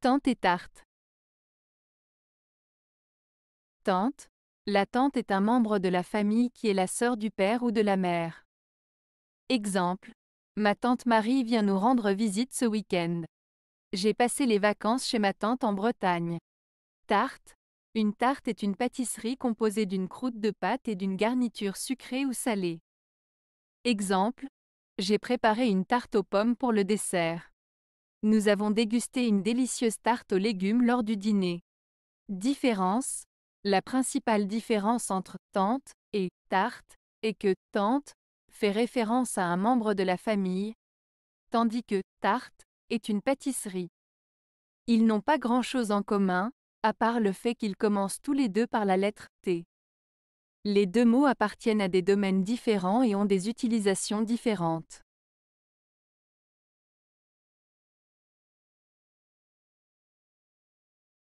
Tante et tarte. Tante. La tante est un membre de la famille qui est la sœur du père ou de la mère. Exemple. Ma tante Marie vient nous rendre visite ce week-end. J'ai passé les vacances chez ma tante en Bretagne. Tarte. Une tarte est une pâtisserie composée d'une croûte de pâte et d'une garniture sucrée ou salée. Exemple. J'ai préparé une tarte aux pommes pour le dessert. Nous avons dégusté une délicieuse tarte aux légumes lors du dîner. Différence La principale différence entre tante et tarte est que tante fait référence à un membre de la famille, tandis que tarte est une pâtisserie. Ils n'ont pas grand-chose en commun, à part le fait qu'ils commencent tous les deux par la lettre T. Les deux mots appartiennent à des domaines différents et ont des utilisations différentes.